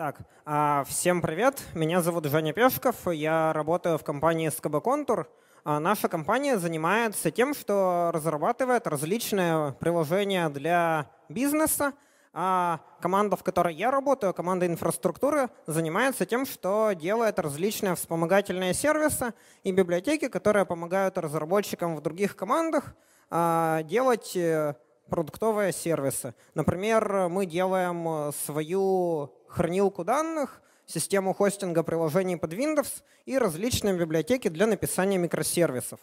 Так, а, всем привет. Меня зовут Женя Пешков. Я работаю в компании SKB Контур. А, наша компания занимается тем, что разрабатывает различные приложения для бизнеса. А команда, в которой я работаю, команда инфраструктуры, занимается тем, что делает различные вспомогательные сервисы и библиотеки, которые помогают разработчикам в других командах а, делать э, продуктовые сервисы. Например, мы делаем э, свою хранилку данных, систему хостинга приложений под Windows и различные библиотеки для написания микросервисов.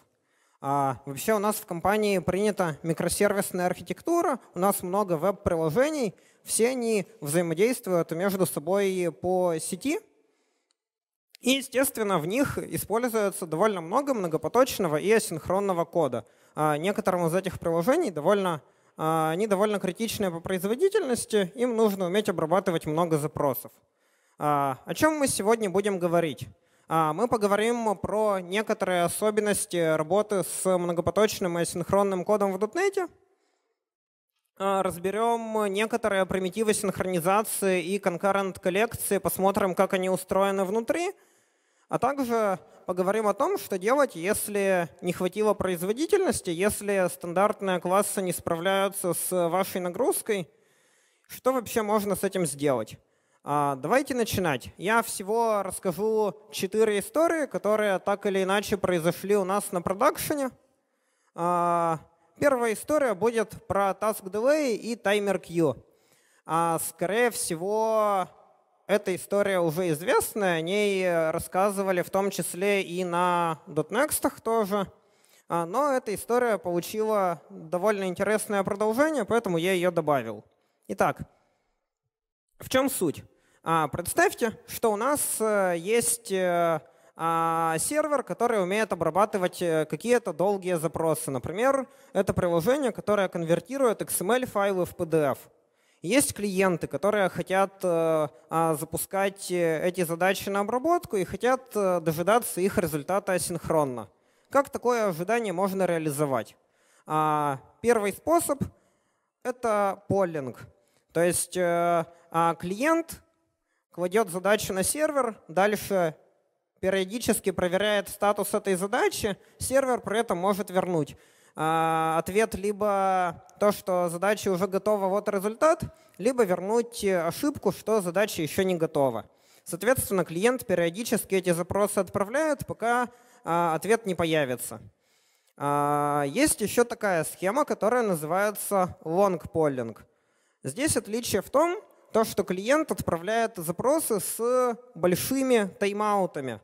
А вообще у нас в компании принята микросервисная архитектура, у нас много веб-приложений, все они взаимодействуют между собой по сети, и, естественно, в них используется довольно много многопоточного и асинхронного кода. А некоторым из этих приложений довольно а, они довольно критичные по производительности, им нужно уметь обрабатывать много запросов. А, о чем мы сегодня будем говорить? А, мы поговорим про некоторые особенности работы с многопоточным и синхронным кодом в .NET, разберем некоторые примитивы синхронизации и concurrent коллекции, посмотрим, как они устроены внутри, а также поговорим о том, что делать, если не хватило производительности, если стандартные классы не справляются с вашей нагрузкой. Что вообще можно с этим сделать? А, давайте начинать. Я всего расскажу четыре истории, которые так или иначе произошли у нас на продакшене. А, первая история будет про Task Delay и Timer Queue. А, скорее всего, эта история уже известная, о ней э, рассказывали в том числе и на .next тоже. А, но эта история получила довольно интересное продолжение, поэтому я ее добавил. Итак, в чем суть? А, представьте, что у нас э, есть э, а, сервер, который умеет обрабатывать какие-то долгие запросы. Например, это приложение, которое конвертирует XML-файлы в PDF — есть клиенты, которые хотят э, а, запускать э, эти задачи на обработку и хотят э, дожидаться их результата асинхронно. Как такое ожидание можно реализовать? А, первый способ — это поллинг. То есть а, клиент кладет задачу на сервер, дальше периодически проверяет статус этой задачи, сервер при этом может вернуть. А, ответ либо то, что задача уже готова, вот результат, либо вернуть ошибку, что задача еще не готова. Соответственно, клиент периодически эти запросы отправляет, пока а, ответ не появится. А, есть еще такая схема, которая называется long polling. Здесь отличие в том, то, что клиент отправляет запросы с большими тайм-аутами.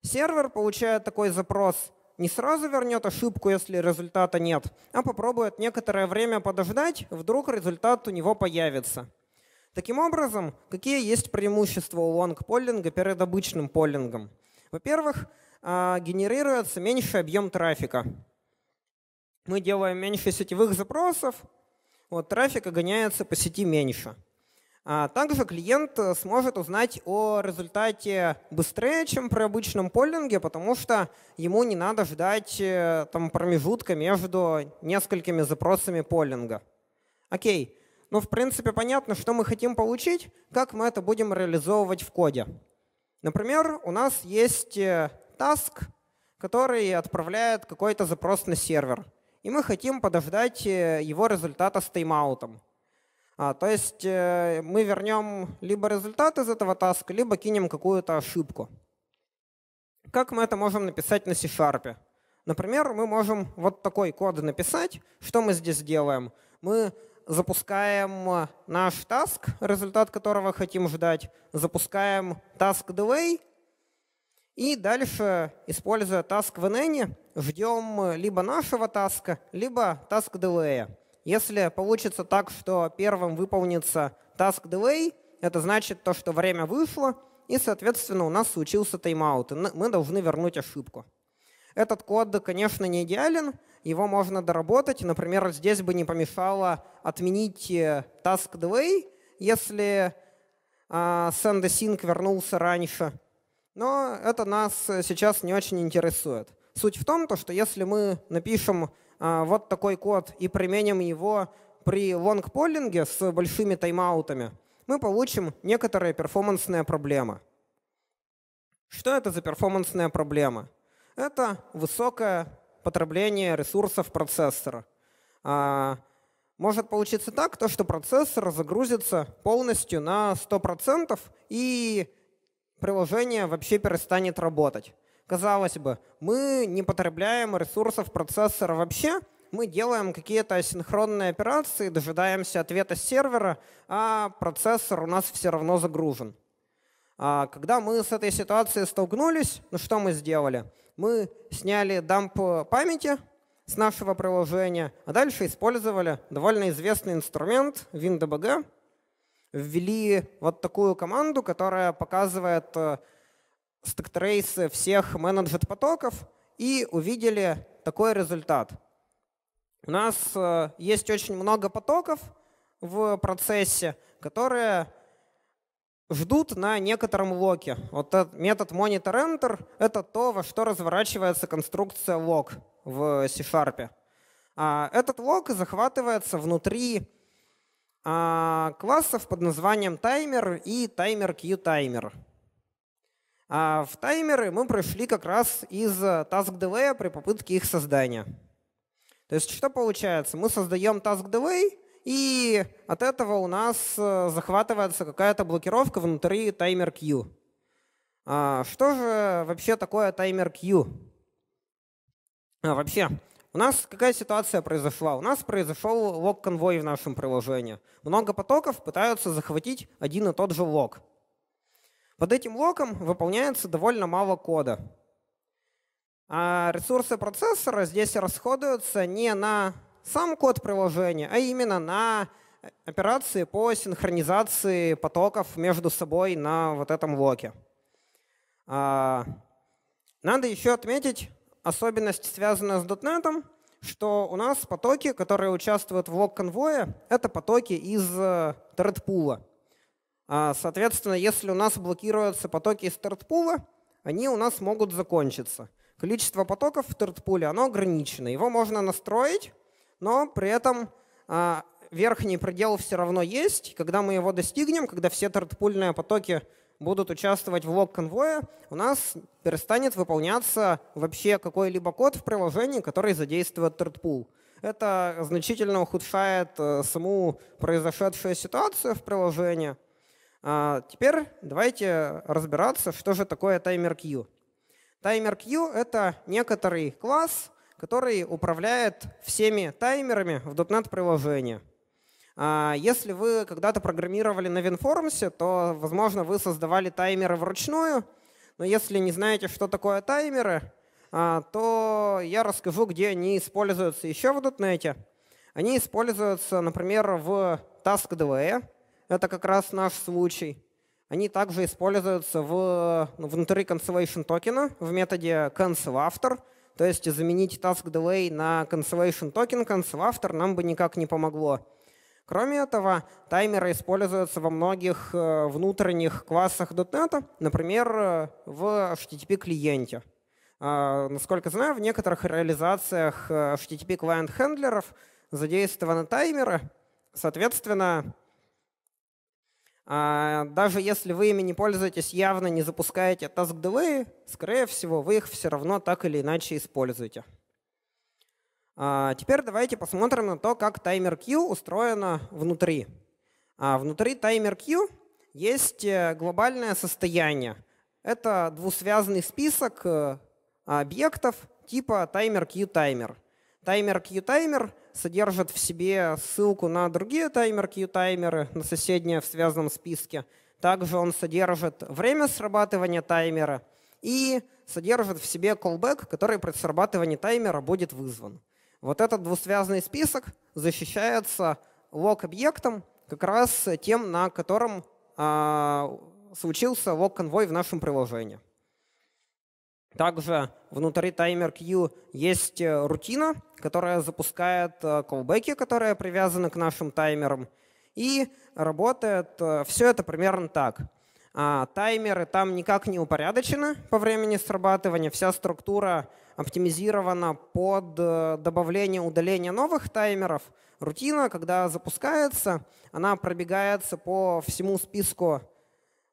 Сервер получает такой запрос — не сразу вернет ошибку, если результата нет, а попробует некоторое время подождать, вдруг результат у него появится. Таким образом, какие есть преимущества у лонг-поллинга перед обычным поллингом? Во-первых, а, генерируется меньший объем трафика. Мы делаем меньше сетевых запросов, вот трафика гоняется по сети меньше. А, Также клиент э, сможет узнать о результате быстрее, чем при обычном поллинге, потому что ему не надо ждать э, там, промежутка между несколькими запросами поллинга. Окей. Ну, в принципе, понятно, что мы хотим получить, как мы это будем реализовывать в коде. Например, у нас есть э, task, который отправляет какой-то запрос на сервер, и мы хотим подождать его результата с таймаутом. А, то есть э, мы вернем либо результат из этого таска, либо кинем какую-то ошибку. Как мы это можем написать на C-Sharp? Например, мы можем вот такой код написать. Что мы здесь делаем? Мы запускаем наш task, результат которого хотим ждать, запускаем task delay, и дальше, используя task в ждем либо нашего таска, либо task delay. Если получится так, что первым выполнится task delay, это значит то, что время вышло, и, соответственно, у нас случился тайм-аут, и мы должны вернуть ошибку. Этот код, конечно, не идеален, его можно доработать. Например, здесь бы не помешало отменить э, task delay, если э, send вернулся раньше. Но это нас э, сейчас не очень интересует. Суть в том, то, что если мы напишем а, вот такой код и применим его при лонгполлинге с большими тайм-аутами, мы получим некоторые перформансные проблемы. Что это за перформансная проблема? Это высокое потребление ресурсов процессора. А, может получиться так, то, что процессор загрузится полностью на 100%, и приложение вообще перестанет работать. Казалось бы, мы не потребляем ресурсов процессора вообще, мы делаем какие-то асинхронные операции, дожидаемся ответа с сервера, а процессор у нас все равно загружен. А когда мы с этой ситуацией столкнулись, ну что мы сделали? Мы сняли дамп памяти с нашего приложения, а дальше использовали довольно известный инструмент WinDBG, ввели вот такую команду, которая показывает э, стэктрейсы всех менеджет потоков и увидели такой результат. У нас э, есть очень много потоков в процессе, которые ждут на некотором локе. Вот этот метод monitor-enter — это то, во что разворачивается конструкция лок в C-Sharp. А этот лок захватывается внутри а, классов под названием таймер и таймер-qtimer. timer а в таймеры мы пришли как раз из э, task delay при попытке их создания. То есть что получается? Мы создаем task delay, и от этого у нас э, захватывается какая-то блокировка внутри таймер Q. А что же вообще такое таймер Q? А вообще, у нас какая ситуация произошла? У нас произошел лог-конвой в нашем приложении. Много потоков пытаются захватить один и тот же лог. Под этим локом выполняется довольно мало кода. А ресурсы процессора здесь расходуются не на сам код приложения, а именно на э, операции по синхронизации потоков между собой на вот этом локе. А, надо еще отметить особенность, связанную с .NET, что у нас потоки, которые участвуют в лог-конвое, это потоки из тредпула. Э, а, соответственно, если у нас блокируются потоки из тертпула, они у нас могут закончиться. Количество потоков в тертпуле оно ограничено. Его можно настроить, но при этом а, верхний предел все равно есть. Когда мы его достигнем, когда все тертпульные потоки будут участвовать в лог-конвое, у нас перестанет выполняться вообще какой-либо код в приложении, который задействует тертпул. Это значительно ухудшает э, саму произошедшую ситуацию в приложении, а, теперь давайте разбираться, что же такое таймер Q. Таймер Q — это некоторый класс, который управляет всеми таймерами в .NET приложении. А, если вы когда-то программировали на WinForms, то, возможно, вы создавали таймеры вручную, но если не знаете, что такое таймеры, а, то я расскажу, где они используются еще в .NET. Они используются, например, в TaskDLA, это как раз наш случай. Они также используются в, ну, внутри cancellation токена в методе cancelAfter, то есть заменить task delay на cancellation токен cancelAfter нам бы никак не помогло. Кроме этого, таймеры используются во многих э, внутренних классах .NET, например, э, в HTTP-клиенте. А, насколько знаю, в некоторых реализациях э, HTTP-клиент-хендлеров задействованы таймеры. Соответственно, а, даже если вы ими не пользуетесь, явно не запускаете task delay, скорее всего, вы их все равно так или иначе используете. А, теперь давайте посмотрим на то, как таймер Queue устроена внутри. А, внутри таймер Queue есть э, глобальное состояние. Это двусвязный список э, объектов типа таймер Queue таймер. Таймер Q таймер содержит в себе ссылку на другие таймер Q-таймеры, на соседние в связанном списке. Также он содержит время срабатывания таймера и содержит в себе callback, который при срабатывании таймера будет вызван. Вот этот двусвязный список защищается лог-объектом, как раз тем, на котором э, случился лог-конвой в нашем приложении. Также внутри таймер Q есть э, рутина, которая запускает колбеки, э, которые привязаны к нашим таймерам. И работает э, все это примерно так. А, таймеры там никак не упорядочены по времени срабатывания. Вся структура оптимизирована под добавление удаление новых таймеров. Рутина, когда запускается, она пробегается по всему списку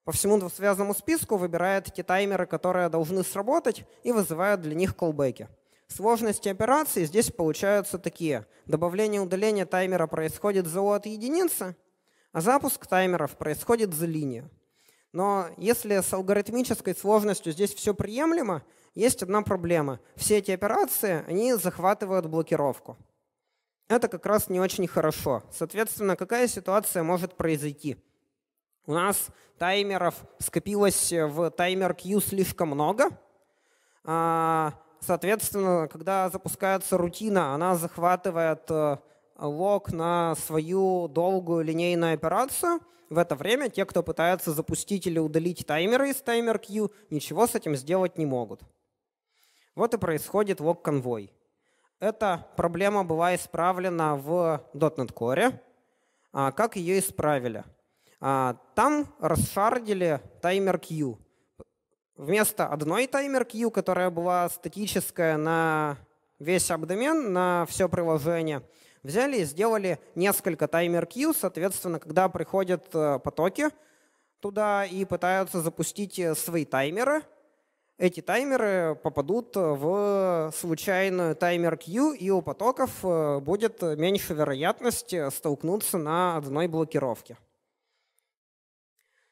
по всему связанному списку выбирает те таймеры, которые должны сработать, и вызывает для них колбеки. Сложности операции здесь получаются такие. Добавление и удаление таймера происходит за от единицы, а запуск таймеров происходит за линию. Но если с алгоритмической сложностью здесь все приемлемо, есть одна проблема. Все эти операции, они захватывают блокировку. Это как раз не очень хорошо. Соответственно, какая ситуация может произойти? У нас таймеров скопилось э, в таймер Q слишком много. А, соответственно, когда запускается рутина, она захватывает э, лог на свою долгую линейную операцию. В это время те, кто пытается запустить или удалить таймеры из таймер Q, ничего с этим сделать не могут. Вот и происходит лог-конвой. Эта проблема была исправлена в .NET Core. А как ее исправили? А, там расшардили таймер Q. Вместо одной таймер Q, которая была статическая на весь абдомен, на все приложение, взяли и сделали несколько таймер Q. Соответственно, когда приходят э, потоки туда и пытаются запустить э, свои таймеры, эти таймеры попадут в случайную таймер Q, и у потоков э, будет меньше вероятность столкнуться на одной блокировке.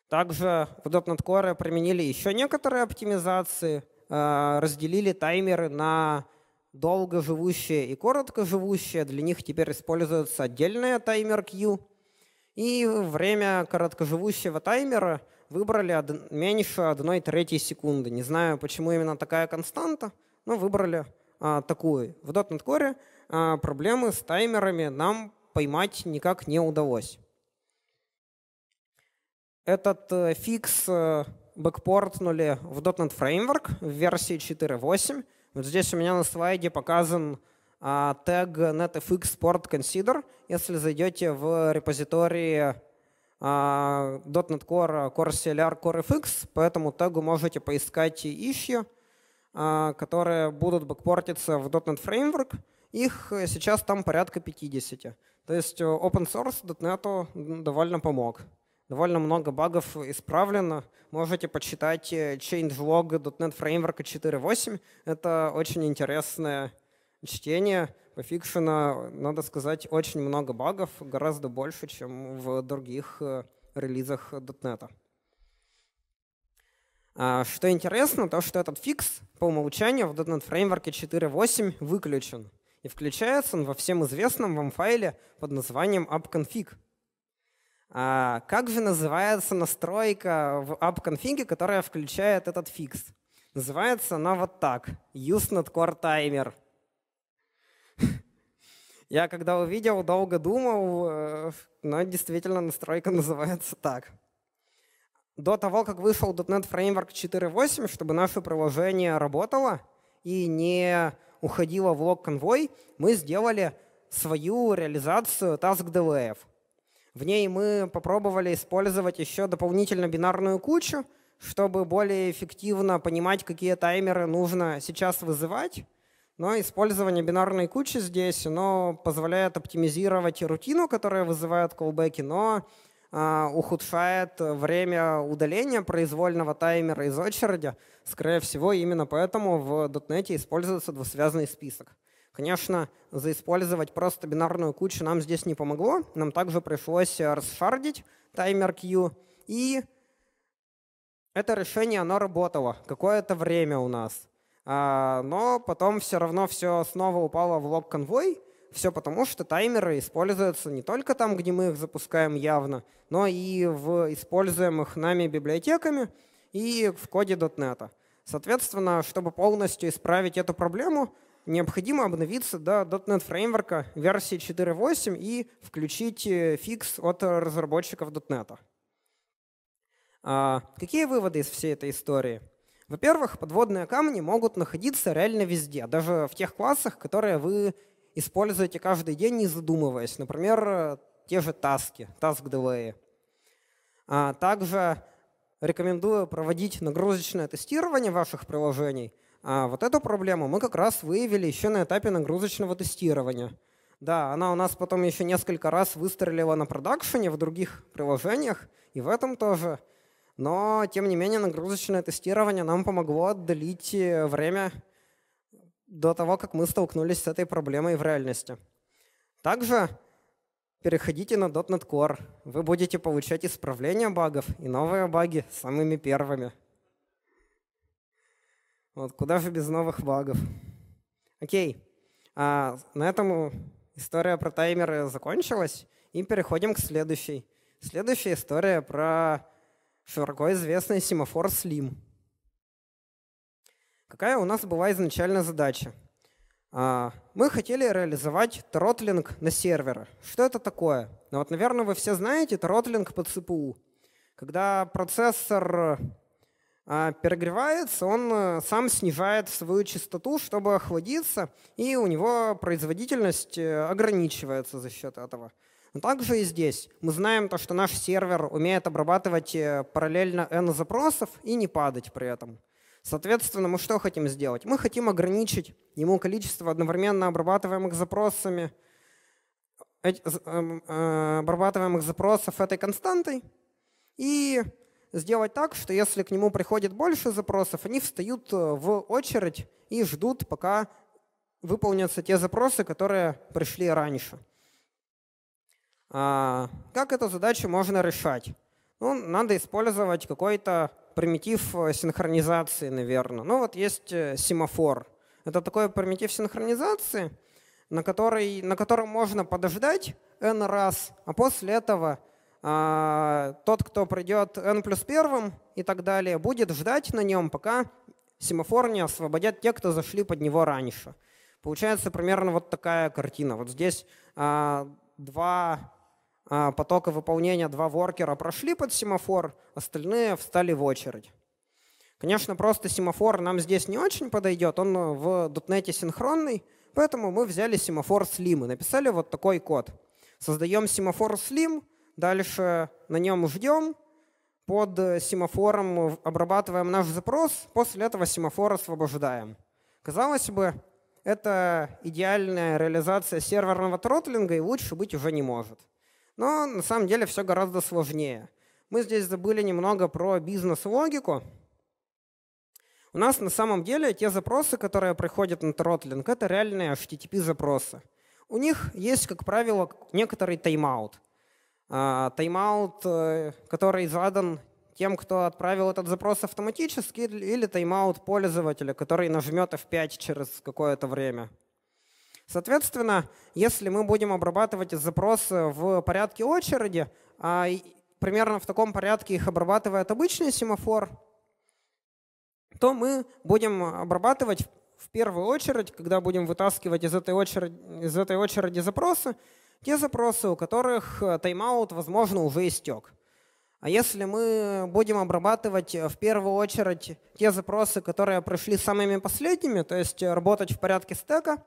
Также в .NET Core применили еще некоторые оптимизации, э, разделили таймеры на долгоживущие и короткоживущие. Для них теперь используется отдельная таймер Q. И время короткоживущего таймера выбрали меньше 1 третьей секунды. Не знаю, почему именно такая константа, но выбрали э, такую. В .NET Core э, проблемы с таймерами нам поймать никак не удалось. Этот э, фикс э, бэкпортнули в .NET Framework в версии 4.8. Вот здесь у меня на слайде показан а, тег netfx port consider. Если зайдете в репозитории а, .NET Core, Core CLR, CoreFX, по этому тегу можете поискать ищи, а, которые будут бэкпортиться в .NET Framework. Их э, сейчас там порядка 50. То есть open source .NET довольно помог довольно много багов исправлено. Можете почитать э, .NET Framework 4.8. Это очень интересное чтение. По фикшена, надо сказать, очень много багов, гораздо больше, чем в других э, релизах .NET. А, что интересно, то, что этот фикс по умолчанию в .NET Framework 4.8 выключен. И включается он во всем известном вам файле под названием appconfig. А, как же называется настройка в app которая включает этот фикс? Называется она вот так. Usenet Core Timer. Я когда увидел, долго думал, э, но действительно настройка называется так. До того, как вышел .NET Framework 4.8, чтобы наше приложение работало и не уходило в лог-конвой, мы сделали свою реализацию task DLF. В ней мы попробовали использовать еще дополнительно бинарную кучу, чтобы более эффективно понимать, какие таймеры нужно сейчас вызывать. Но использование бинарной кучи здесь оно позволяет оптимизировать рутину, которая вызывает колбеки, но э, ухудшает время удаления произвольного таймера из очереди. Скорее всего, именно поэтому в .NET используется двусвязный список. Конечно, заиспользовать просто бинарную кучу нам здесь не помогло. Нам также пришлось э, расшардить таймер Q. И это решение, оно работало какое-то время у нас. А, но потом все равно все снова упало в лог-конвой. Все потому, что таймеры используются не только там, где мы их запускаем явно, но и в используемых нами библиотеками и в коде .NET. Соответственно, чтобы полностью исправить эту проблему, необходимо обновиться до .NET фреймворка версии 4.8 и включить э, фикс от разработчиков .NET. А какие выводы из всей этой истории? Во-первых, подводные камни могут находиться реально везде, даже в тех классах, которые вы используете каждый день, не задумываясь. Например, э, те же таски, task delay. А также рекомендую проводить нагрузочное тестирование ваших приложений — а вот эту проблему мы как раз выявили еще на этапе нагрузочного тестирования. Да, она у нас потом еще несколько раз выстрелила на продакшене в других приложениях и в этом тоже. Но, тем не менее, нагрузочное тестирование нам помогло отдалить э, время до того, как мы столкнулись с этой проблемой в реальности. Также переходите на .NET Core. Вы будете получать исправления багов и новые баги самыми первыми. Вот, куда же без новых багов. Окей, а на этом история про таймеры закончилась, и переходим к следующей. Следующая история про широко известный семафор Slim. Какая у нас была изначально задача? А, мы хотели реализовать тротлинг на серверы. Что это такое? Ну вот, наверное, вы все знаете тротлинг по ЦПУ. Когда процессор а, перегревается, он э, сам снижает свою частоту, чтобы охладиться, и у него производительность э, ограничивается за счет этого. Но также и здесь. Мы знаем то, что наш сервер умеет обрабатывать э, параллельно N запросов и не падать при этом. Соответственно, мы что хотим сделать? Мы хотим ограничить ему количество одновременно обрабатываемых запросами, эм, обрабатываемых запросов этой константой, и сделать так, что если к нему приходит больше запросов, они встают э, в очередь и ждут, пока выполнятся те запросы, которые пришли раньше. А как эту задачу можно решать? Ну, надо использовать какой-то примитив э, синхронизации, наверное. Ну вот есть э, семафор. Это такой примитив синхронизации, на, который, на котором можно подождать n раз, а после этого а, тот, кто придет n плюс первым и так далее, будет ждать на нем, пока семафор не освободят те, кто зашли под него раньше. Получается примерно вот такая картина. Вот здесь а, два а, потока выполнения, два воркера прошли под семафор, остальные встали в очередь. Конечно, просто семафор нам здесь не очень подойдет, он в дотнете синхронный, поэтому мы взяли семафор Slim и написали вот такой код. Создаем семафор Slim — Дальше на нем ждем, под э, семафором обрабатываем наш запрос, после этого семафор освобождаем. Казалось бы, это идеальная реализация серверного тротлинга, и лучше быть уже не может. Но на самом деле все гораздо сложнее. Мы здесь забыли немного про бизнес-логику. У нас на самом деле те запросы, которые приходят на тротлинг, это реальные HTTP-запросы. У них есть, как правило, некоторый тайм-аут. А, тайм-аут, э, который задан тем, кто отправил этот запрос автоматически, или тайм-аут пользователя, который нажмет F5 через какое-то время. Соответственно, если мы будем обрабатывать запросы в порядке очереди, а примерно в таком порядке их обрабатывает обычный семафор, то мы будем обрабатывать в первую очередь, когда будем вытаскивать из этой очереди, из этой очереди запросы, те запросы, у которых э, тайм-аут, возможно, уже истек. А если мы будем обрабатывать э, в первую очередь те запросы, которые прошли самыми последними, то есть э, работать в порядке стека,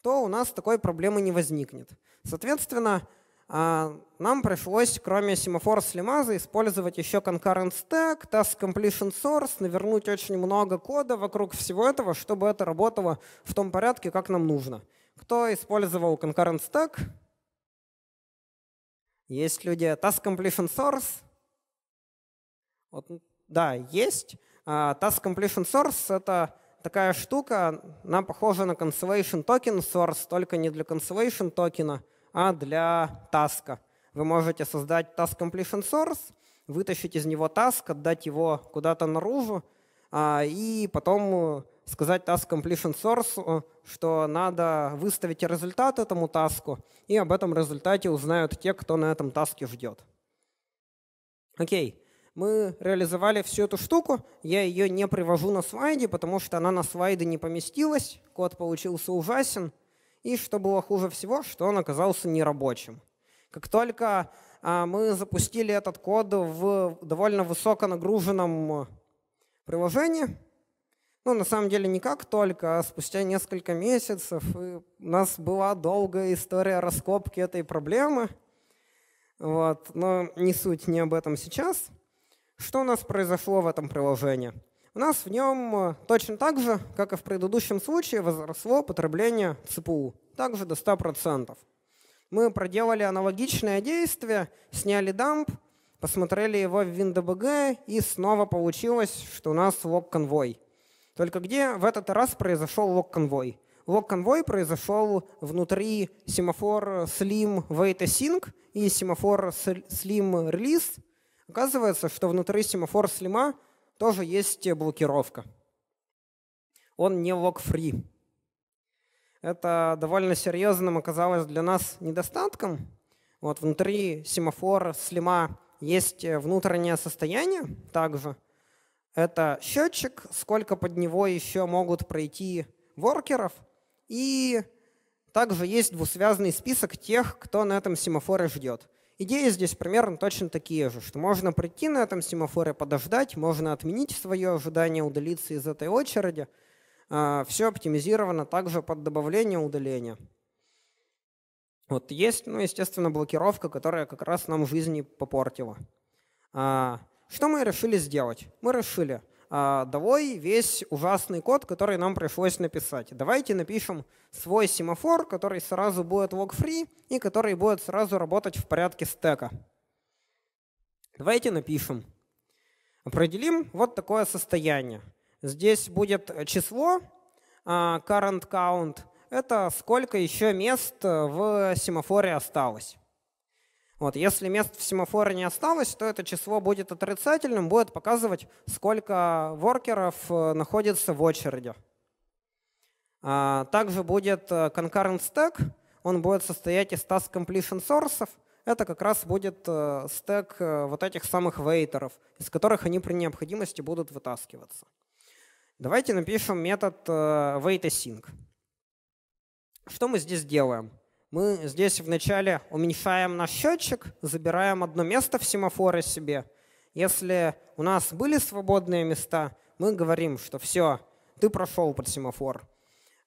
то у нас такой проблемы не возникнет. Соответственно, а, нам пришлось, кроме семафора с лимаза, использовать еще concurrent stack, task completion source, навернуть очень много кода вокруг всего этого, чтобы это работало в том порядке, как нам нужно. Кто использовал concurrent stack, есть люди э, Task Completion Source. Вот, да, есть. А, task Completion Source — это такая штука, она похожа на Cancellation Token Source, только не для Cancellation токена, а для таска. Вы можете создать Task Completion Source, вытащить из него таск, отдать его куда-то наружу, а, и потом сказать task completion source, что надо выставить результат этому таску, и об этом результате узнают те, кто на этом таске ждет. Окей, мы реализовали всю эту штуку. Я ее не привожу на слайде, потому что она на слайды не поместилась. Код получился ужасен. И что было хуже всего, что он оказался нерабочим. Как только а, мы запустили этот код в довольно высоко нагруженном приложение. Ну, на самом деле, не как только, а спустя несколько месяцев. у нас была долгая история раскопки этой проблемы. Вот. Но не суть не об этом сейчас. Что у нас произошло в этом приложении? У нас в нем э, точно так же, как и в предыдущем случае, возросло потребление ЦПУ. Также до 100%. Мы проделали аналогичное действие, сняли дамп, посмотрели его в WinDBG, и снова получилось, что у нас лог-конвой. Только где в этот раз произошел лог-конвой? Лог-конвой произошел внутри семафор Slim Wait Async и семафор Slim Release. Оказывается, что внутри семафора Slim тоже есть блокировка. Он не лог-фри. Это довольно серьезным оказалось для нас недостатком. Вот внутри семафора слима есть э, внутреннее состояние также. Это счетчик, сколько под него еще могут пройти воркеров. И также есть двусвязный список тех, кто на этом семафоре ждет. Идеи здесь примерно точно такие же, что можно прийти на этом семафоре, подождать, можно отменить свое ожидание, удалиться из этой очереди. А, Все оптимизировано также под добавление удаления. Вот есть, ну, естественно, блокировка, которая как раз нам жизни попортила. А, что мы решили сделать? Мы решили, а, давай весь ужасный код, который нам пришлось написать. Давайте напишем свой семафор, который сразу будет log-free и который будет сразу работать в порядке стека. Давайте напишем. Определим вот такое состояние. Здесь будет число, а, current count — это сколько еще мест э, в семафоре осталось. Вот, если мест в семафоре не осталось, то это число будет отрицательным, будет показывать, сколько воркеров э, находится в очереди. А, также будет э, concurrent stack, он будет состоять из task completion sources. Это как раз будет стек вот этих самых вейтеров, из которых они при необходимости будут вытаскиваться. Давайте напишем метод waitAsync. Что мы здесь делаем? Мы здесь вначале уменьшаем наш счетчик, забираем одно место в семафоре себе. Если у нас были свободные места, мы говорим, что все, ты прошел под семафор.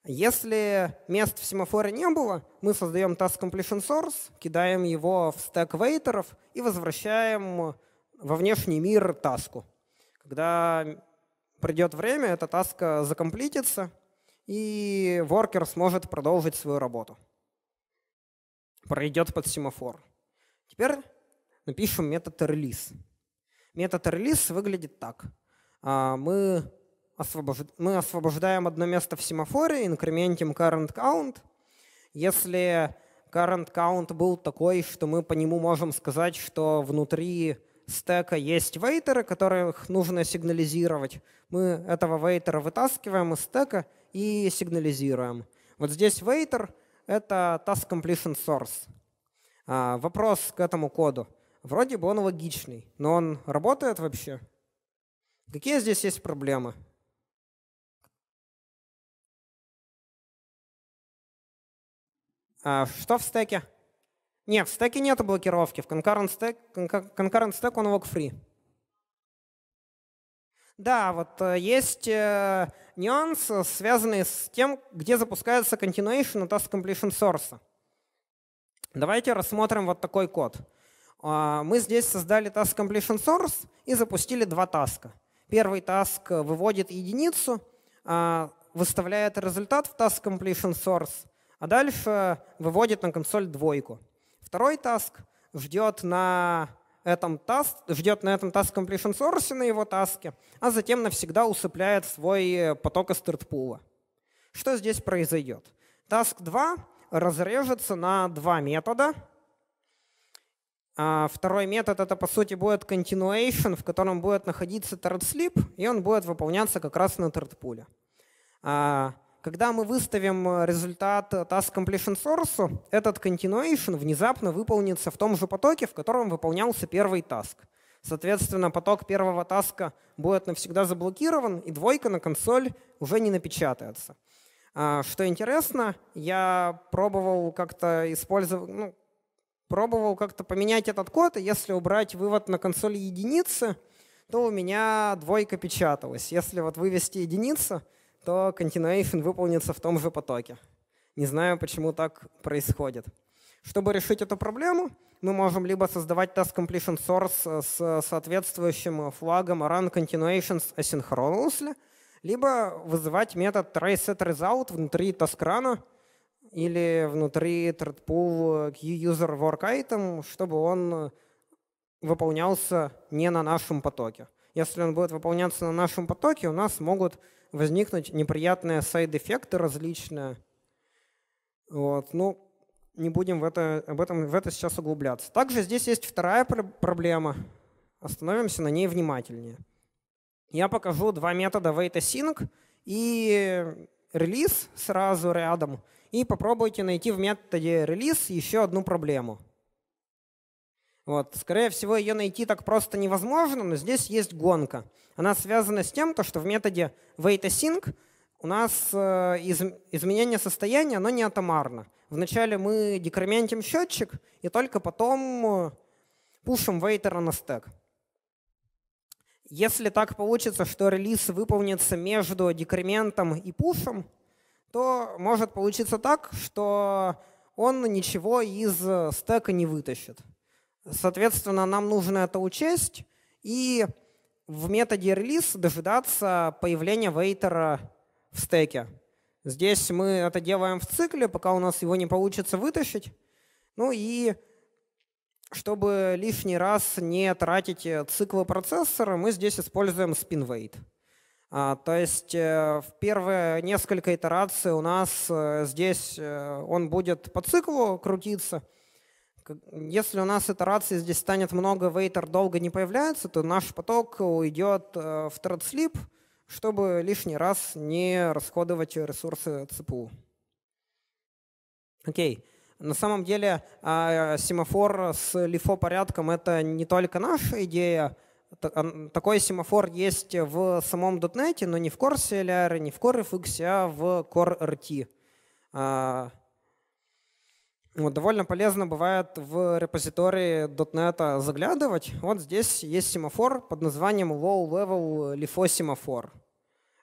Если мест в семафоре не было, мы создаем task completion source, кидаем его в стек вейтеров и возвращаем во внешний мир таску. Когда придет время, эта таска закомплитится, и воркер сможет продолжить свою работу. Пройдет под семафор. Теперь напишем метод релиз. Метод релиз выглядит так. А, мы, освобожд... мы освобождаем одно место в семафоре, инкрементим current count. Если current count был такой, что мы по нему можем сказать, что внутри стека есть вейтеры, которых нужно сигнализировать. Мы этого вейтера вытаскиваем из стека и сигнализируем. Вот здесь waiter — это task completion source. А, вопрос к этому коду. Вроде бы он логичный, но он работает вообще? Какие здесь есть проблемы? А что в стеке? Нет, в стеке нет блокировки. В concurrent stack, concurrent stack он lock-free. Да, вот э, есть э, нюанс, связанный с тем, где запускается continuation и task completion source. Давайте рассмотрим вот такой код. А, мы здесь создали task completion source и запустили два таска. Первый таск э, выводит единицу, а, выставляет результат в task completion source, а дальше выводит на консоль двойку. Второй таск ждет на этом таск, ждет на этом task completion source на его таске, а затем навсегда усыпляет свой э, поток из тертпула. Что здесь произойдет? Task 2 разрежется на два метода. А, второй метод это по сути будет continuation, в котором будет находиться thread и он будет выполняться как раз на тертпуле. А, когда мы выставим э, результат э, task completion source, этот continuation внезапно выполнится в том же потоке, в котором выполнялся первый task. Соответственно, поток первого таска будет навсегда заблокирован, и двойка на консоль уже не напечатается. А, что интересно, я пробовал как-то использовать, ну, пробовал как-то поменять этот код, и если убрать вывод на консоли единицы, то у меня двойка печаталась. Если вот вывести единицу, то continuation выполнится в том же потоке. Не знаю, почему так происходит. Чтобы решить эту проблему, мы можем либо создавать task completion source э, с соответствующим флагом run continuations asynchronously, либо вызывать метод traceSetResult внутри task или внутри threadpool QUserWorkItem, чтобы он выполнялся не на нашем потоке. Если он будет выполняться на нашем потоке, у нас могут возникнуть неприятные сайд-эффекты различные. Вот. Ну, не будем в это, об этом, в это сейчас углубляться. Также здесь есть вторая пр- проблема. Остановимся на ней внимательнее. Я покажу два метода WaitAsync и релиз сразу рядом. И попробуйте найти в методе релиз еще одну проблему – вот. Скорее всего, ее найти так просто невозможно, но здесь есть гонка. Она связана с тем, то, что в методе wait-async у нас э, изменение состояния, оно не атомарно. Вначале мы декрементим счетчик, и только потом э, пушим вейтера на стек. Если так получится, что релиз выполнится между декрементом и пушем, то может получиться так, что он ничего из э, стека не вытащит. Соответственно, нам нужно это учесть и в методе релиз дожидаться появления вейтера в стеке. Здесь мы это делаем в цикле, пока у нас его не получится вытащить. Ну и чтобы лишний раз не тратить циклы процессора, мы здесь используем spinwait. А, то есть э, в первые несколько итераций у нас э, здесь э, он будет по циклу крутиться — если у нас итерации здесь станет много, вейтер долго не появляется, то наш поток уйдет э, в thread чтобы лишний раз не расходовать ресурсы ЦПУ. Окей. На самом деле а, семафор с лифо порядком это не только наша идея. Такой семафор есть в самом .NET, но не в Core CLR, не в Core FX, а в Core RT. А, вот, довольно полезно бывает в репозитории .NET а заглядывать. Вот здесь есть семафор под названием Low Level LIFO семафор.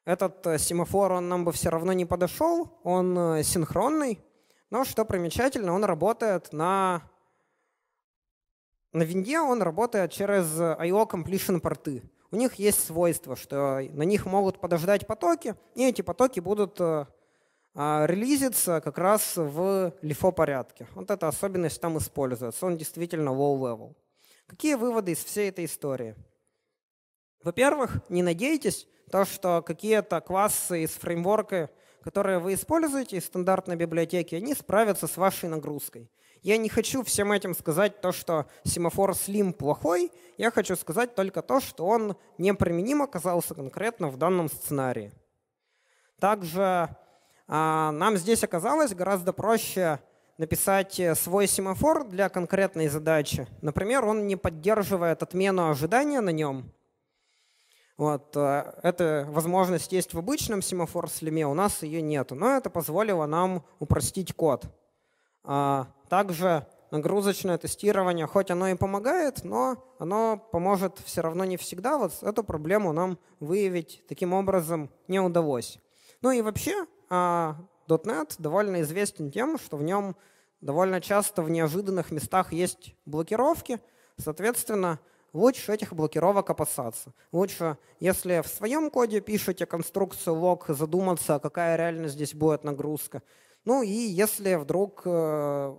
Этот э, семафор, он нам бы все равно не подошел, он э, синхронный, но что примечательно, он работает на... На винде он работает через э, I.O. completion порты. У них есть свойство, что на них могут подождать потоки, и эти потоки будут а, релизится как раз в лифо порядке. Вот эта особенность там используется. Он действительно low-level. Какие выводы из всей этой истории? Во-первых, не надейтесь, то, что какие-то классы из фреймворка, которые вы используете из стандартной библиотеки, они справятся с вашей нагрузкой. Я не хочу всем этим сказать то, что семафор Slim плохой, я хочу сказать только то, что он неприменим оказался конкретно в данном сценарии. Также а, нам здесь оказалось гораздо проще написать э, свой семафор для конкретной задачи. Например, он не поддерживает отмену ожидания на нем. Вот. Э, эта возможность есть в обычном семафор слиме, у нас ее нет. Но это позволило нам упростить код. А, также нагрузочное тестирование, хоть оно и помогает, но оно поможет все равно не всегда. Вот эту проблему нам выявить таким образом не удалось. Ну и вообще а, .NET довольно известен тем, что в нем довольно часто в неожиданных местах есть блокировки. Соответственно, лучше этих блокировок опасаться. Лучше, если в своем коде пишете конструкцию лог, задуматься, какая реально здесь будет нагрузка. Ну и если вдруг э,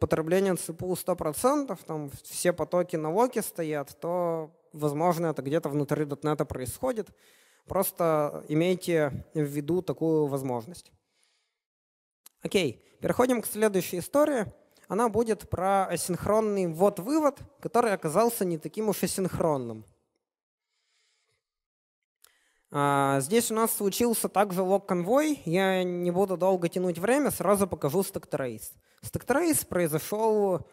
потребление ЦПУ 100%, там все потоки на локе стоят, то, возможно, это где-то внутри .NET происходит. Просто имейте в виду такую возможность. Окей, переходим к следующей истории. Она будет про асинхронный ввод-вывод, который оказался не таким уж и синхронным. А, здесь у нас случился также лог-конвой. Я не буду долго тянуть время, сразу покажу stack-trace. Stack-trace произошел...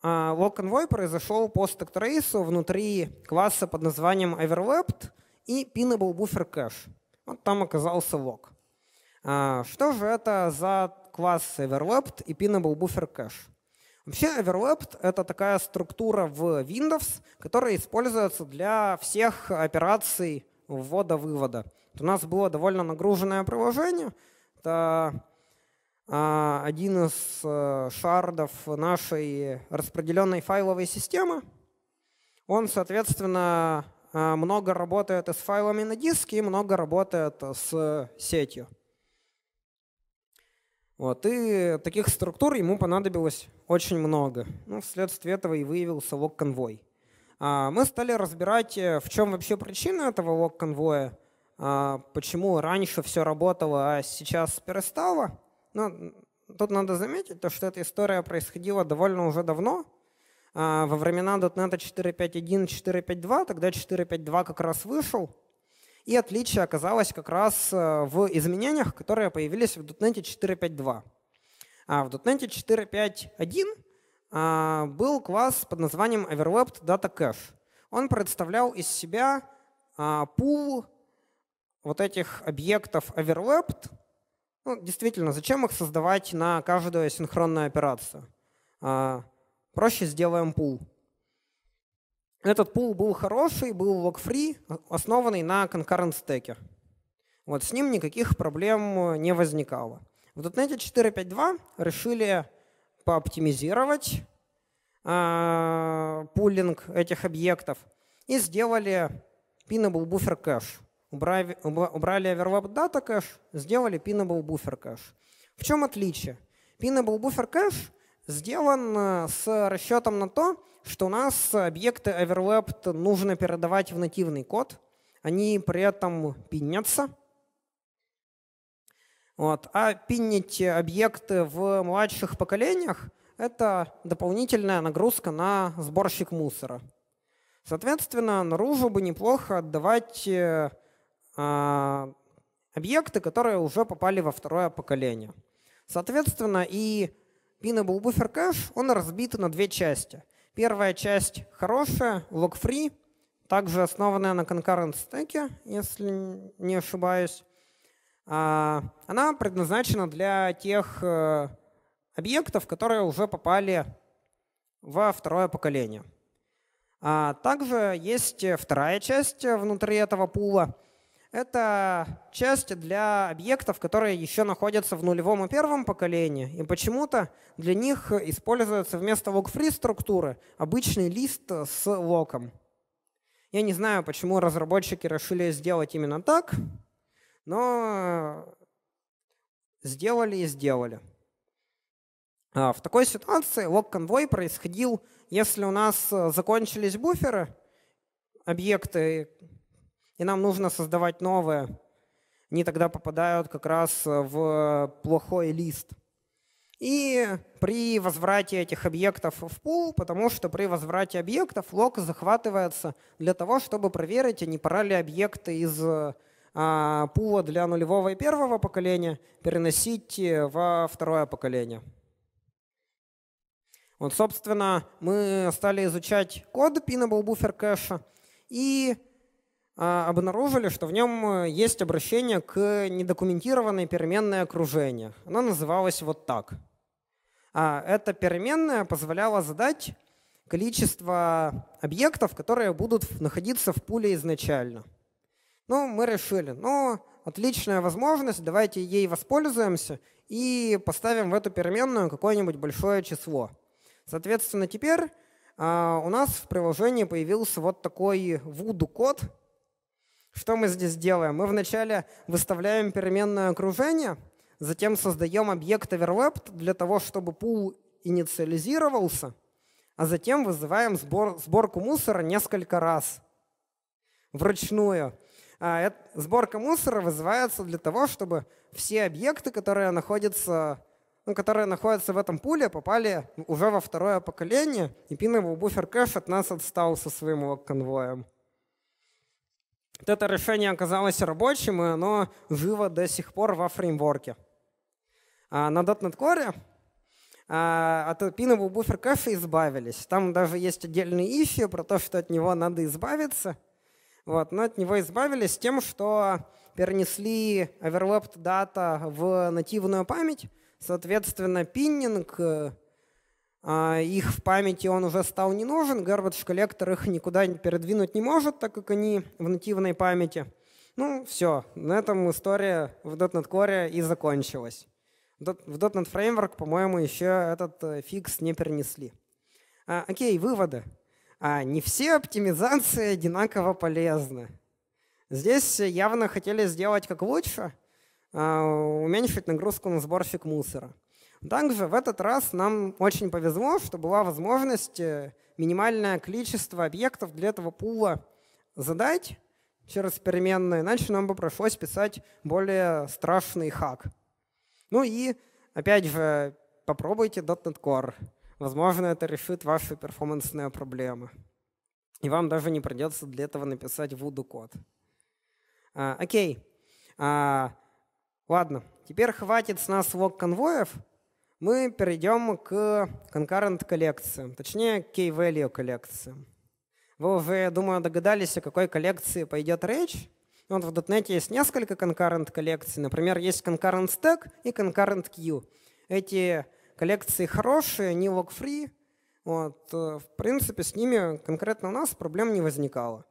А, лог-конвой произошел по stack-trace внутри класса под названием overlapped — и pinnable buffer cache. Вот там оказался лог. А, что же это за класс overlapped и pinnable buffer cache? Вообще overlapped — это такая структура в Windows, которая используется для всех операций ввода-вывода. У нас было довольно нагруженное приложение. Это а, один из э, шардов нашей распределенной файловой системы. Он, соответственно, Э, много работает с файлами на диске и много работает с сетью. Вот, и таких структур ему понадобилось очень много. Ну, вследствие этого и выявился лог-конвой. А, мы стали разбирать, э, в чем вообще причина этого лог-конвоя, а, почему раньше все работало, а сейчас перестало. Но тут надо заметить, то, что эта история происходила довольно уже давно. А, во времена .NET 4.5.1, 4.5.2, тогда 4.5.2 как раз вышел, и отличие оказалось как раз э, в изменениях, которые появились в .NET 4.5.2. А в .NET 4.5.1 а, был класс под названием Overlapped Data Cache. Он представлял из себя а, пул вот этих объектов Overlapped. Ну, действительно, зачем их создавать на каждую синхронную операцию? проще сделаем пул. Этот пул был хороший, был лог-фри, основанный на concurrent стеке. Вот с ним никаких проблем э, не возникало. В .NET 4.5.2 решили пооптимизировать э, а, пулинг этих объектов и сделали pinnable буфер кэш. Убрали, убрали overlap дата кэш, сделали pinnable буфер кэш. В чем отличие? Pinnable буфер кэш сделан э, с расчетом на то, что у нас объекты overlapped нужно передавать в нативный код. Они при этом пинятся. Вот. А пинить объекты в младших поколениях — это дополнительная нагрузка на сборщик мусора. Соответственно, наружу бы неплохо отдавать э, а, объекты, которые уже попали во второе поколение. Соответственно, и Pinnable Buffer Cache, он разбит на две части. Первая часть хорошая, log-free, также основанная на concurrent стеке, если не ошибаюсь. А, она предназначена для тех э, объектов, которые уже попали во второе поколение. А, также есть вторая часть э, внутри этого пула. Это часть для объектов, которые еще находятся в нулевом и первом поколении, и почему-то для них используется вместо log-free структуры обычный лист с локом. Я не знаю, почему разработчики решили сделать именно так, но сделали и сделали. А в такой ситуации лог-конвой происходил, если у нас закончились буферы, объекты, и нам нужно создавать новое, они тогда попадают как раз э, в плохой лист. И при возврате этих объектов в пул, потому что при возврате объектов лог захватывается для того, чтобы проверить, а не пора ли объекты из э, а, пула для нулевого и первого поколения переносить э, во второе поколение. Вот, собственно, мы стали изучать код Pinnable Buffer кэша, и а, обнаружили, что в нем э, есть обращение к недокументированной переменной окружения. Она называлась вот так. А, эта переменная позволяла задать количество объектов, которые будут находиться в пуле изначально. Ну, мы решили, ну, отличная возможность, давайте ей воспользуемся и поставим в эту переменную какое-нибудь большое число. Соответственно, теперь а, у нас в приложении появился вот такой voodoo-код, что мы здесь делаем? Мы вначале выставляем переменное окружение, затем создаем объект overlapped для того, чтобы пул инициализировался, а затем вызываем сбор, сборку мусора несколько раз вручную. А это, сборка мусора вызывается для того, чтобы все объекты, которые находятся, ну, которые находятся в этом пуле, попали уже во второе поколение, и пиновый буфер кэш от нас отстал со своим лог-конвоем. Вот это решение оказалось рабочим, и оно живо до сих пор во фреймворке. А на .NET Core а, от пинового буфер кэша избавились. Там даже есть отдельный issue про то, что от него надо избавиться. Вот, но от него избавились тем, что перенесли overlapped дата в нативную память, соответственно, пиннинг э, а, их в памяти он уже стал не нужен, garbage коллектор их никуда передвинуть не может, так как они в нативной памяти. Ну, все, на этом история в .NET Core и закончилась. В .NET Framework, по-моему, еще этот э, фикс не перенесли. А, окей, выводы. А, не все оптимизации одинаково полезны. Здесь явно хотели сделать как лучше, а, уменьшить нагрузку на сборщик мусора. Также в этот раз нам очень повезло, что была возможность э, минимальное количество объектов для этого пула задать через переменные, иначе нам бы пришлось писать более страшный хак. Ну и, опять же, попробуйте .NET Core. Возможно, это решит ваши перформансные проблемы. И вам даже не придется для этого написать voodoo код. А, окей. А, ладно, теперь хватит с нас лог конвоев мы перейдем к concurrent коллекциям, точнее key-value коллекциям. Вы уже, думаю, догадались, о какой коллекции пойдет речь. Вот в .NET есть несколько concurrent коллекций. Например, есть concurrent stack и concurrent queue. Эти коллекции хорошие, они log-free. Вот, э, в принципе, с ними конкретно у нас проблем не возникало.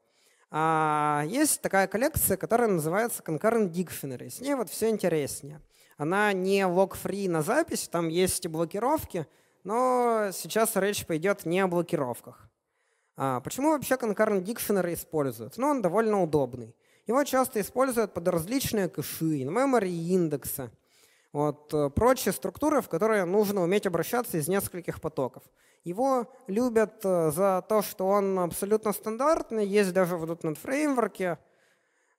А есть такая коллекция, которая называется concurrent dictionary. С ней вот все интереснее. Она не лог-фри на запись, там есть и блокировки, но сейчас речь пойдет не о блокировках. А почему вообще Concurrent Dictionary используют? Ну, он довольно удобный. Его часто используют под различные кэши, memory индексы вот, э, прочие структуры, в которые нужно уметь обращаться из нескольких потоков. Его любят э, за то, что он абсолютно стандартный, есть даже в .NET фреймворке,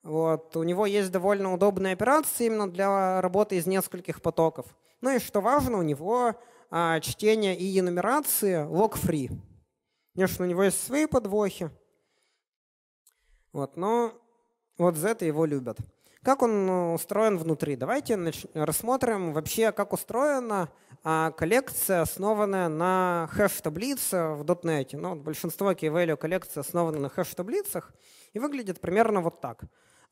вот. У него есть довольно удобные операции именно для работы из нескольких потоков. Ну и что важно, у него а, чтение и нумерации лог-фри. Конечно, у него есть свои подвохи, вот, но вот за это его любят. Как он э, устроен внутри? Давайте рассмотрим вообще, как устроена а, коллекция, основанная на хэш-таблице в .NET. Ну, большинство key-value коллекций основаны на хэш-таблицах и выглядит примерно вот так.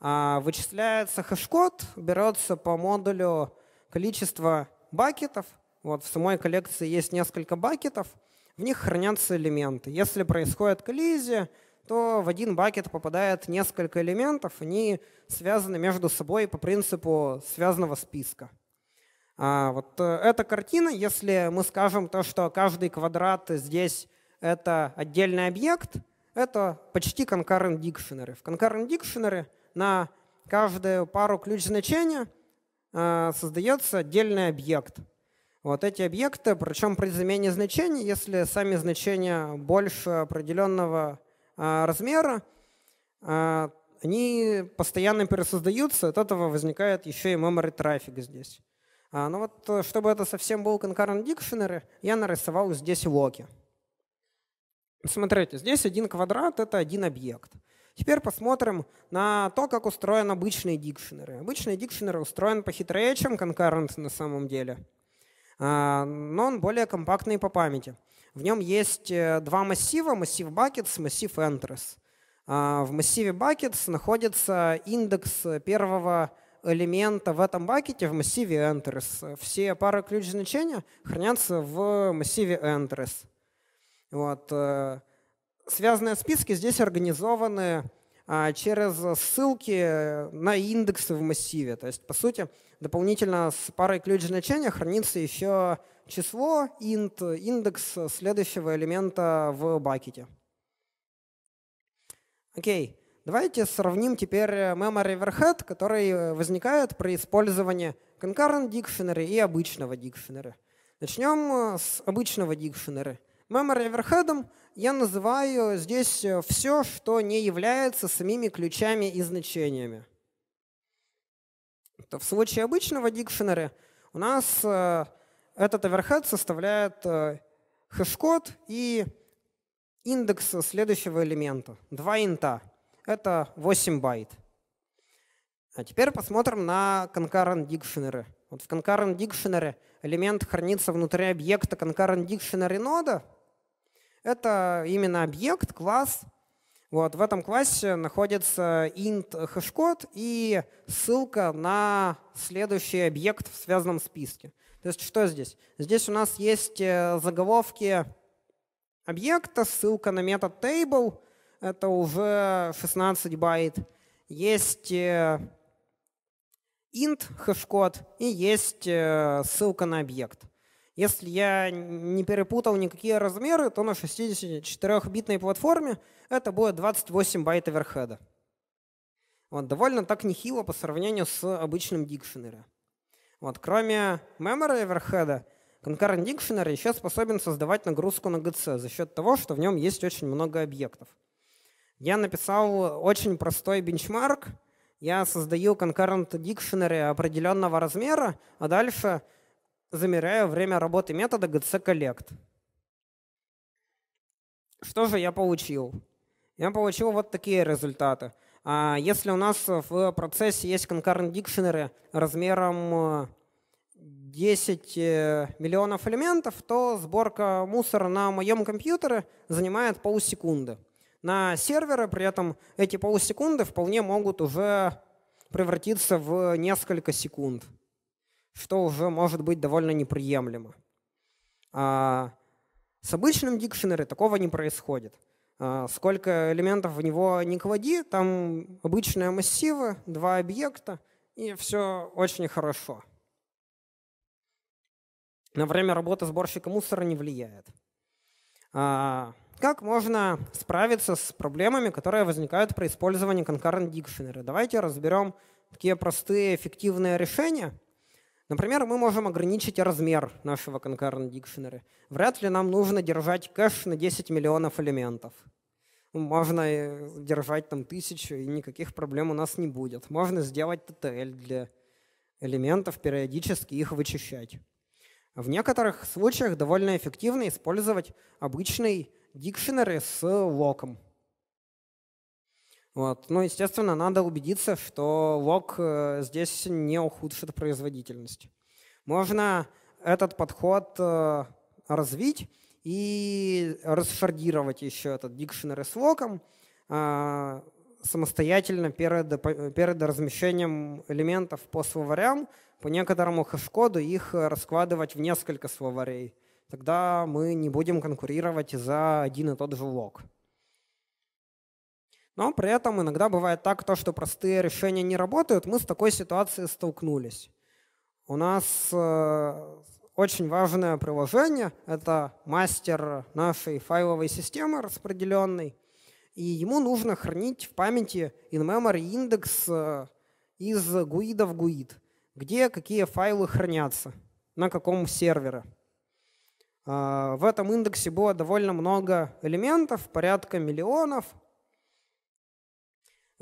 А, вычисляется хэш-код, берется по модулю количество бакетов. Вот в самой коллекции есть несколько бакетов, в них хранятся элементы. Если происходит коллизия, то в один бакет попадает несколько элементов, они связаны между собой по принципу связанного списка. А вот э, эта картина, если мы скажем то, что каждый квадрат здесь это отдельный объект, это почти concurrent dictionary. В concurrent dictionary на каждую пару ключ-значения э, создается отдельный объект. Вот эти объекты, причем при замене значений, если сами значения больше определенного э, размера, э, они постоянно пересоздаются, от этого возникает еще и memory трафик здесь. А, Но ну вот, чтобы это совсем был concurrent dictionary, я нарисовал здесь локи. Смотрите, здесь один квадрат — это один объект. Теперь посмотрим на то, как устроен обычный дикшнеры. Обычный дикшнер устроен похитрее, чем concurrent на самом деле, а, но он более компактный по памяти. В нем есть э, два массива, массив buckets, массив entries. А, в массиве buckets находится индекс первого элемента в этом бакете в массиве entries. Все пары ключ значения хранятся в массиве entries. Вот. Э, связанные списки здесь организованы а, через ссылки на индексы в массиве. То есть, по сути, дополнительно с парой ключ значения хранится еще число int, индекс следующего элемента в бакете. Окей, давайте сравним теперь memory overhead, который возникает при использовании concurrent dictionary и обычного dictionary. Начнем с обычного dictionary. Memory overhead я называю здесь э, все, что не является самими ключами и значениями. То в случае обычного дикшенера у нас э, этот оверхед составляет э, хэш-код и индекс следующего элемента, два инта. Это 8 байт. А теперь посмотрим на concurrent dictionary. Вот в concurrent dictionary элемент хранится внутри объекта concurrent dictionary нода — это именно объект, класс. Вот, в этом классе находится int хэшкод и ссылка на следующий объект в связанном списке. То есть что здесь? Здесь у нас есть э, заголовки объекта, ссылка на метод table, это уже 16 байт. Есть э, int хэшкод и есть э, ссылка на объект. Если я не перепутал никакие размеры, то на 64-битной платформе это будет 28 байт оверхеда. Вот, довольно так нехило по сравнению с обычным дикшенером. Вот, кроме memory overhead, Concurrent Dictionary еще способен создавать нагрузку на GC за счет того, что в нем есть очень много объектов. Я написал очень простой бенчмарк. Я создаю Concurrent Dictionary определенного размера, а дальше замеряю время работы метода gc collect. Что же я получил? Я получил вот такие результаты. А, если у нас в процессе есть concurrent dictionary размером 10 э, э, миллионов элементов, то сборка мусора на моем компьютере занимает полсекунды. На серверы при этом эти полсекунды вполне могут уже превратиться в несколько секунд что уже может быть довольно неприемлемо. А с обычным дикшенером такого не происходит. А сколько элементов в него не клади, там обычные массивы, два объекта, и все очень хорошо. На время работы сборщика мусора не влияет. А как можно справиться с проблемами, которые возникают при использовании concurrent dictionary? Давайте разберем такие простые эффективные решения – Например, мы можем ограничить размер нашего concurrent dictionary. Вряд ли нам нужно держать кэш на 10 миллионов элементов. Можно э, держать там тысячу, и никаких проблем у нас не будет. Можно сделать TTL для элементов, периодически их вычищать. В некоторых случаях довольно эффективно использовать обычный дикшенеры с локом. Вот. Ну, естественно, надо убедиться, что лог э, здесь не ухудшит производительность. Можно этот подход э, развить и расшардировать еще этот dictionary с локом э, самостоятельно перед, перед размещением элементов по словарям, по некоторому хэш-коду их раскладывать в несколько словарей. Тогда мы не будем конкурировать за один и тот же лог. Но при этом иногда бывает так, то, что простые решения не работают. Мы с такой ситуацией столкнулись. У нас э, очень важное приложение. Это мастер нашей файловой системы распределенной. И ему нужно хранить в памяти in-memory индекс э, из гуида в гуид, где какие файлы хранятся, на каком сервере. Э, в этом индексе было довольно много элементов, порядка миллионов –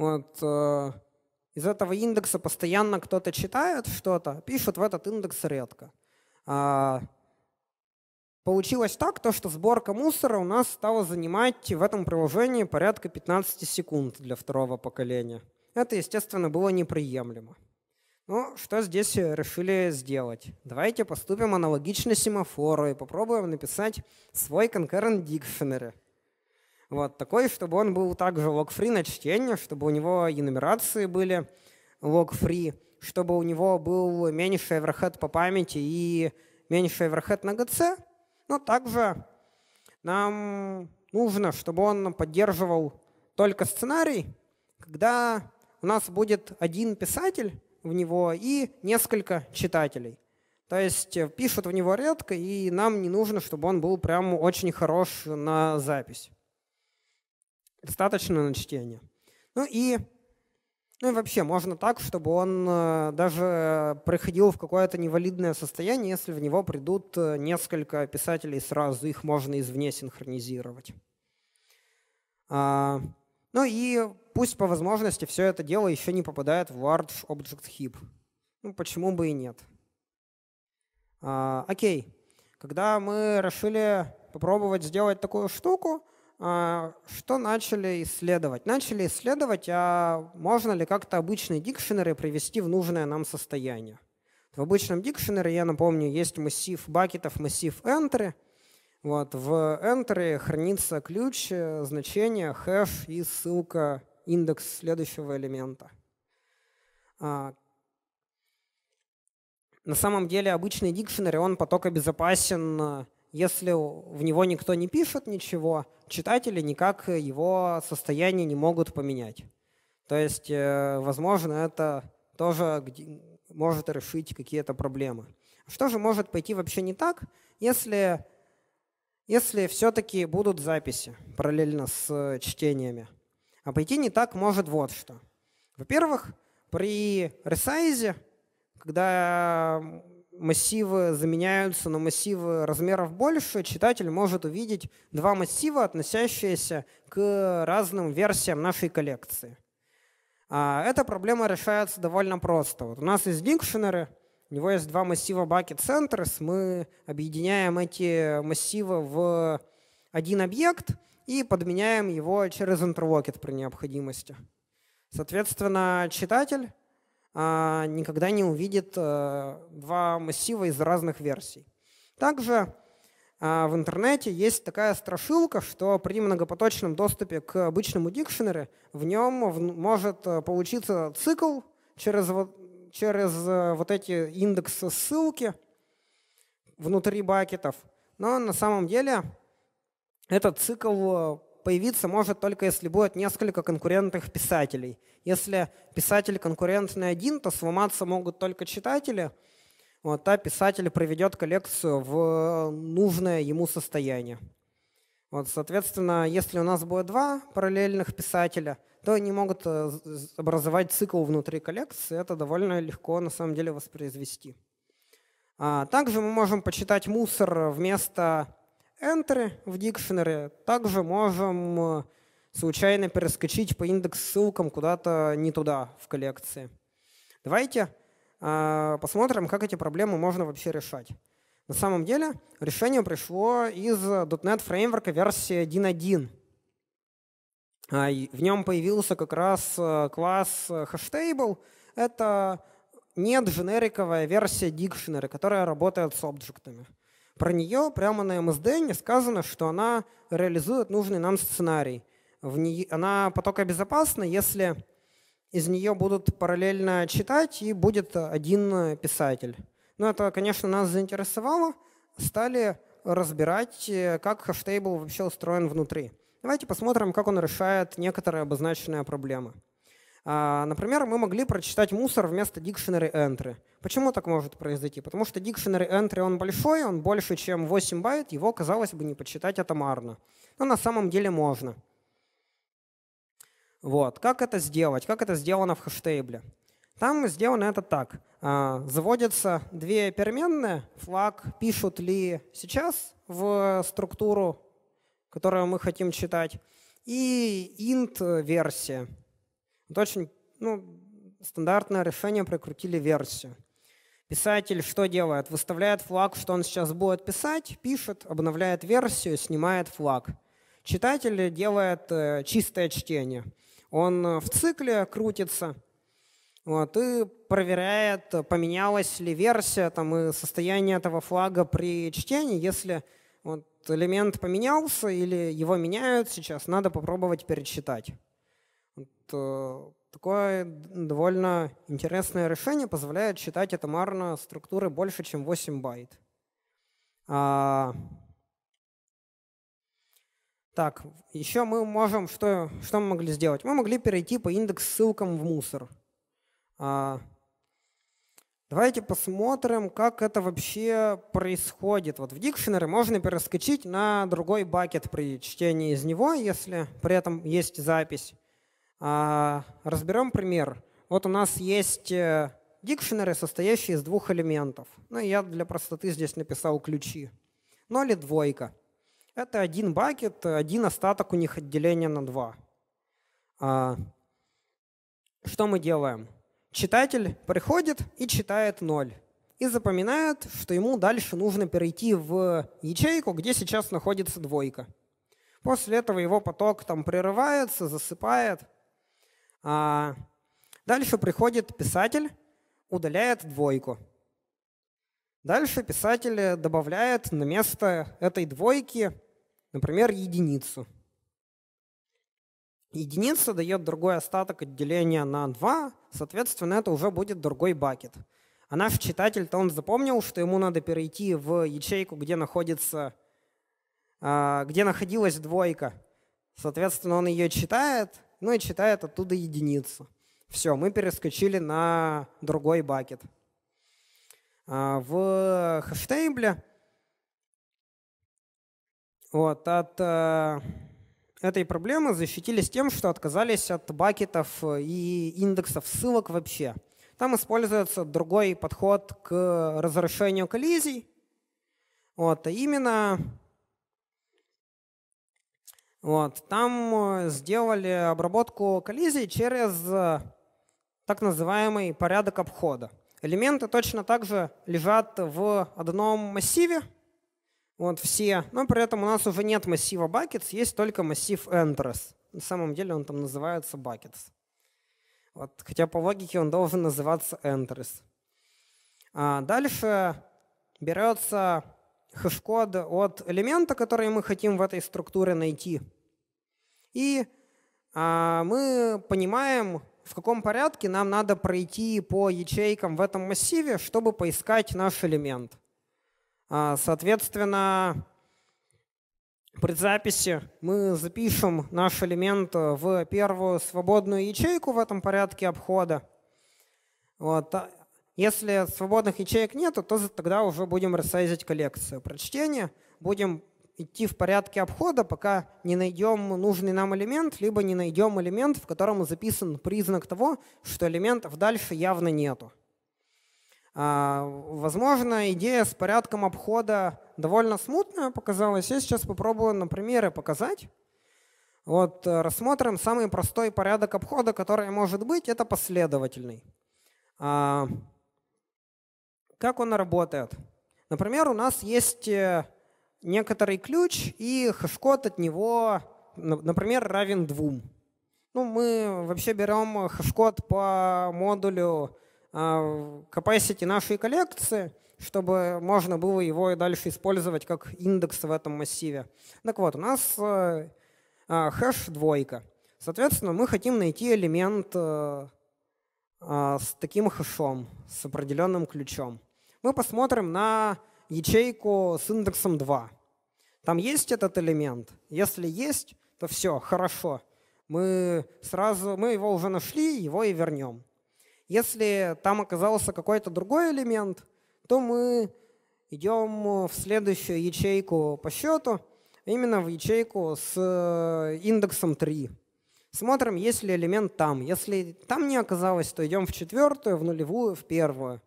вот, э, из этого индекса постоянно кто-то читает что-то, пишут в этот индекс редко. А, получилось так, то, что сборка мусора у нас стала занимать в этом приложении порядка 15 секунд для второго поколения. Это, естественно, было неприемлемо. Ну, что здесь э, решили сделать? Давайте поступим аналогично семафору и попробуем написать свой concurrent dictionary. Вот, такой, чтобы он был также лог-фри на чтение, чтобы у него и нумерации были лог-фри, чтобы у него был меньше overhead по памяти и меньше overhead на ГЦ, Но также нам нужно, чтобы он поддерживал только сценарий, когда у нас будет один писатель в него и несколько читателей. То есть э, пишут в него редко, и нам не нужно, чтобы он был прям очень хорош на запись. Достаточно на чтение. Ну и, ну и вообще можно так, чтобы он э, даже э, приходил в какое-то невалидное состояние, если в него придут э, несколько писателей сразу, их можно извне синхронизировать. А, ну и пусть по возможности все это дело еще не попадает в Large Object Heap. Ну почему бы и нет. А, окей. Когда мы решили попробовать сделать такую штуку, а, что начали исследовать? Начали исследовать, а можно ли как-то обычные дикшенеры привести в нужное нам состояние. В обычном дикшенере, я напомню, есть массив бакетов, массив entry. Вот, в entry хранится ключ, э, значение, хэш и ссылка, индекс следующего элемента. А, на самом деле обычный дикшенер, он потокобезопасен э, если в него никто не пишет ничего, читатели никак его состояние не могут поменять. То есть, э, возможно, это тоже может решить какие-то проблемы. Что же может пойти вообще не так, если, если все-таки будут записи параллельно с э, чтениями? А пойти не так может вот что. Во-первых, при ресайзе, когда массивы заменяются на массивы размеров больше, читатель может увидеть два массива, относящиеся к разным версиям нашей коллекции. А эта проблема решается довольно просто. Вот у нас есть дикшенеры, у него есть два массива bucket centers, мы объединяем эти массивы в один объект и подменяем его через интерлокет при необходимости. Соответственно, читатель а, никогда не увидит а, два массива из разных версий. Также а, в интернете есть такая страшилка, что при многопоточном доступе к обычному дикшенере в нем может э, получиться цикл через, через э, вот эти индексы ссылки внутри бакетов. Но на самом деле этот цикл э, появиться может только если будет несколько конкурентных писателей. Если писатель конкурентный один, то сломаться могут только читатели, вот, а писатель приведет коллекцию в нужное ему состояние. Вот, соответственно, если у нас будет два параллельных писателя, то они могут э, образовать цикл внутри коллекции. Это довольно легко на самом деле воспроизвести. А также мы можем почитать мусор вместо enter в дикшенере, также можем э, случайно перескочить по индекс-ссылкам куда-то не туда в коллекции. Давайте э, посмотрим, как эти проблемы можно вообще решать. На самом деле решение пришло из э, .NET фреймворка версии 1.1. А, в нем появился как раз класс hashtable. Это не дженериковая версия дикшенера, которая работает с объектами. Про нее прямо на МСД не сказано, что она реализует нужный нам сценарий. В нее, она потокобезопасна, если из нее будут параллельно читать и будет один писатель. Но это, конечно, нас заинтересовало. Стали разбирать, как хэштейбл вообще устроен внутри. Давайте посмотрим, как он решает некоторые обозначенные проблемы. А, например, мы могли прочитать мусор вместо dictionary entry. Почему так может произойти? Потому что dictionary entry он большой, он больше, чем 8 байт, его, казалось бы, не почитать атомарно. Но на самом деле можно. Вот. Как это сделать? Как это сделано в хэштейбле? Там сделано это так. А, заводятся две переменные, флаг пишут ли сейчас в структуру, которую мы хотим читать, и int версия. Это очень ну, стандартное решение, прикрутили версию. Писатель что делает? Выставляет флаг, что он сейчас будет писать, пишет, обновляет версию, снимает флаг. Читатель делает э, чистое чтение. Он э, в цикле крутится вот, и проверяет, поменялась ли версия там, и состояние этого флага при чтении. Если вот, элемент поменялся или его меняют сейчас, надо попробовать перечитать. Вот, э, такое довольно интересное решение позволяет считать атомарно структуры больше, чем 8 байт. А, так, еще мы можем, что, что мы могли сделать? Мы могли перейти по индекс ссылкам в мусор. А, давайте посмотрим, как это вообще происходит. Вот в дикшенере можно перескочить на другой бакет при чтении из него, если при этом есть запись. А, разберем пример. Вот у нас есть э, дикшенеры, состоящие из двух элементов. Ну, я для простоты здесь написал ключи. Ноль ну, и двойка. Это один бакет, один остаток у них отделения на два. А, что мы делаем? Читатель приходит и читает ноль. И запоминает, что ему дальше нужно перейти в ячейку, где сейчас находится двойка. После этого его поток там прерывается, засыпает – а, дальше приходит писатель, удаляет двойку. Дальше писатель э, добавляет на место этой двойки, например, единицу. Единица дает другой остаток отделения на 2, соответственно, это уже будет другой бакет. А наш читатель-то он запомнил, что ему надо перейти в ячейку, где находится, а, где находилась двойка. Соответственно, он ее читает, ну и читает оттуда единицу. Все, мы перескочили на другой бакет. А, в хэштейбле вот, от э, этой проблемы защитились тем, что отказались от бакетов и индексов ссылок вообще. Там используется другой подход к разрешению коллизий. Вот, а именно вот. Там э, сделали обработку коллизий через э, так называемый порядок обхода. Элементы точно так же лежат в одном массиве, вот все, но при этом у нас уже нет массива buckets, есть только массив enters. На самом деле он там называется buckets. Вот, хотя по логике он должен называться enters. А дальше берется хэш-код от элемента, который мы хотим в этой структуре найти. И а, мы понимаем, в каком порядке нам надо пройти по ячейкам в этом массиве, чтобы поискать наш элемент. А, соответственно, при записи мы запишем наш элемент в первую свободную ячейку в этом порядке обхода. Вот. А, если свободных ячеек нет, то тогда уже будем ресайзить коллекцию Прочтение будем идти в порядке обхода, пока не найдем нужный нам элемент, либо не найдем элемент, в котором записан признак того, что элементов дальше явно нету. А, возможно, идея с порядком обхода довольно смутная показалась. Я сейчас попробую на примеры показать. Вот э, рассмотрим самый простой порядок обхода, который может быть, это последовательный. А, как он работает? Например, у нас есть э, некоторый ключ, и хэшкод от него, например, равен двум. Ну, мы вообще берем хэшкод по модулю э, capacity нашей коллекции, чтобы можно было его и дальше использовать как индекс в этом массиве. Так вот, у нас э, хэш двойка. Соответственно, мы хотим найти элемент с таким хэшом, с определенным ключом мы посмотрим на ячейку с индексом 2. Там есть этот элемент? Если есть, то все, хорошо. Мы сразу, мы его уже нашли, его и вернем. Если там оказался какой-то другой элемент, то мы идем в следующую ячейку по счету, именно в ячейку с э, индексом 3. Смотрим, есть ли элемент там. Если там не оказалось, то идем в четвертую, в нулевую, в первую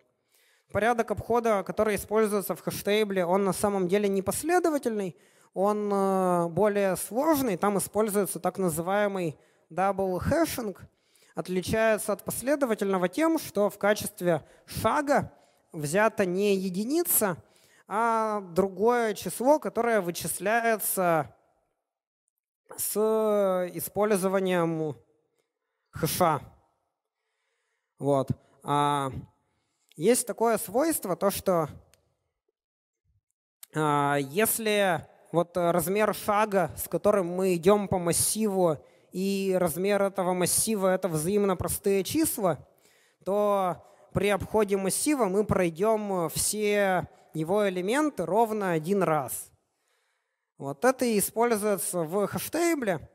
порядок обхода, который используется в хэштейбле, он на самом деле не последовательный, он э, более сложный. Там используется так называемый дабл хэшинг. Отличается от последовательного тем, что в качестве шага взята не единица, а другое число, которое вычисляется с э, использованием хэша. Вот. А есть такое свойство, то что а, если вот размер шага, с которым мы идем по массиву, и размер этого массива — это взаимно простые числа, то при обходе массива мы пройдем все его элементы ровно один раз. Вот это используется в хэштейбле.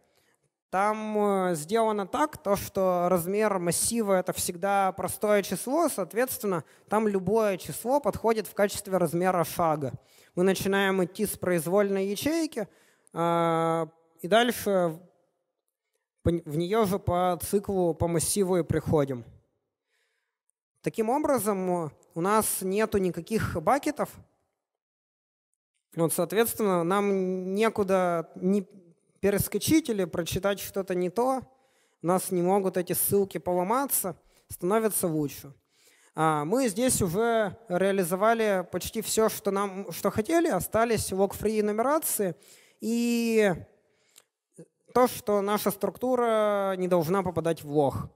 Там э, сделано так, то, что размер массива — это всегда простое число, соответственно, там любое число подходит в качестве размера шага. Мы начинаем идти с произвольной ячейки, а, и дальше в нее же по циклу, по массиву и приходим. Таким образом, э, у нас нету никаких бакетов, вот, соответственно, нам некуда, не, перескочить или прочитать что-то не то, у нас не могут эти ссылки поломаться, становится лучше. А, мы здесь уже реализовали почти все, что нам что хотели, остались лог-фри нумерации и то, что наша структура не должна попадать в лог.